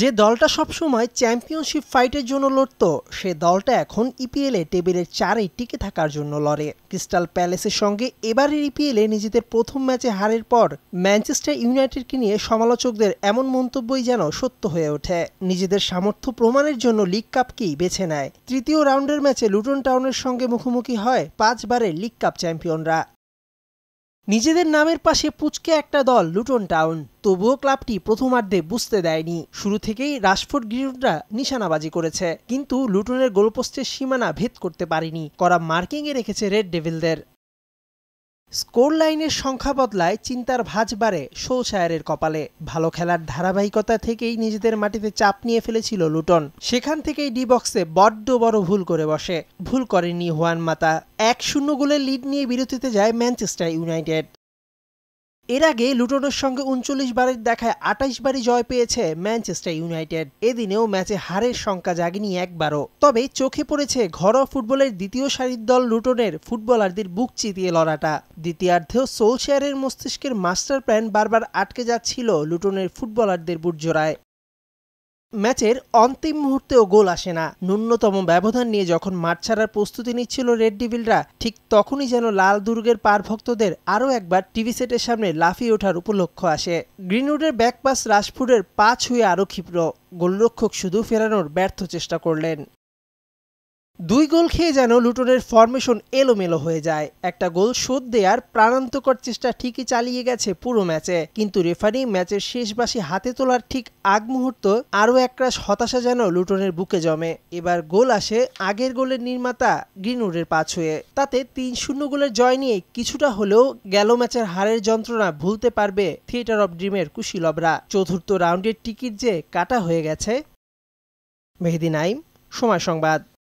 যে দলটা সবসময় চ্যাম্পিয়নশিপ ফাইটের জন্য লড়ত সে দলটা এখন ইপিএলে e টেবিলের চারে টিকে থাকার জন্য লড়ে ক্রিস্টাল প্যালেসের সঙ্গে এবারের ইপিএলে e নিজেদের প্রথম ম্যাচে হারের পর ম্যানচেস্টার ইউনাইটেডকে নিয়ে সমালোচকদের এমন মন্তব্যই যেন সত্য হয়ে ওঠে নিজেদের সামর্থ্য প্রমাণের জন্য লিগ কাপকেই বেছে নেয় তৃতীয় রাউন্ডের ম্যাচে লুটন টাউনের সঙ্গে মুখোমুখি হয় পাঁচবারের লিগ কাপ চ্যাম্পিয়নরা নিজেদের নামের পাশে পুচকে একটা দল লুটন টাউন তবুও ক্লাবটি প্রথমার্ধে বুঝতে দেয়নি শুরু থেকেই রাশফোর্ড গ্রিউনরা নিশানাবাজি করেছে কিন্তু লুটনের গোলপোস্টের সীমানা ভেদ করতে পারেনি করা মার্কিংয়ে রেখেছে রেড ডেভিলদের স্কোর লাইনের সংখ্যা বদলায় চিন্তার ভাঁজ বাড়ে সোলশায়ারের কপালে ভালো খেলার ধারাবাহিকতা থেকেই নিজেদের মাটিতে চাপ নিয়ে ফেলেছিল লুটন সেখান থেকেই ডি বক্সে বড্ড বড় ভুল করে বসে ভুল করেনি হুয়ান মাতা এক শূন্য গোলের লিড নিয়ে বিরতিতে যায় ম্যানচেস্টার ইউনাইটেড এর আগে লুটনের সঙ্গে উনচল্লিশ বারের দেখায় আটাইশ বারই জয় পেয়েছে ম্যানচেস্টার ইউনাইটেড এদিনেও ম্যাচে হারের সংখ্যা জাগেনি একবারও তবে চোখে পড়েছে ঘরোয়া ফুটবলের দ্বিতীয় সারির দল লুটনের ফুটবলারদের বুক চিতিয়ে লড়াটা দ্বিতীয়ার্ধেও সোলশেয়ারের মস্তিষ্কের মাস্টার প্ল্যান বারবার আটকে যাচ্ছিল লুটনের ফুটবলারদের বুটজোড়ায় ম্যাচের অন্তিম মুহূর্তেও গোল আসে না ন্যূনতম ব্যবধান নিয়ে যখন মাঠ ছাড়ার প্রস্তুতি নিচ্ছিল রেড ডিভিলরা ঠিক তখনই যেন লাল দুর্গের পার ভক্তদের আরও একবার টিভি সেটের সামনে লাফিয়ে ওঠার উপলক্ষ আসে গ্রিনউডের ব্যাকপাস রাশফুডের পা ছুঁয়ে আরও ক্ষিপ্র গোলরক্ষক শুধু ফেরানোর ব্যর্থ চেষ্টা করলেন দুই গোল খেয়ে যেন লুটনের ফরমেশন এলোমেলো হয়ে যায় একটা গোল শোধ দেওয়ার প্রাণান্তকর চেষ্টা ঠিকই চালিয়ে গেছে পুরো ম্যাচে কিন্তু রেফারি ম্যাচের শেষ বাসি হাতে তোলার ঠিক আগ মুহূর্ত আরও একরাশ হতাশা যেন লুটনের বুকে জমে এবার গোল আসে আগের গোলের নির্মাতা গ্রিনউডের পা ছুঁয়ে তাতে তিন শূন্য গোলের জয় নিয়ে কিছুটা হলেও গেল ম্যাচের হারের যন্ত্রণা ভুলতে পারবে থিয়েটার অব ড্রিমের কুশিলবরা চতুর্থ রাউন্ডের টিকিট যে কাটা হয়ে গেছে মেহেদিন আইম সময় সংবাদ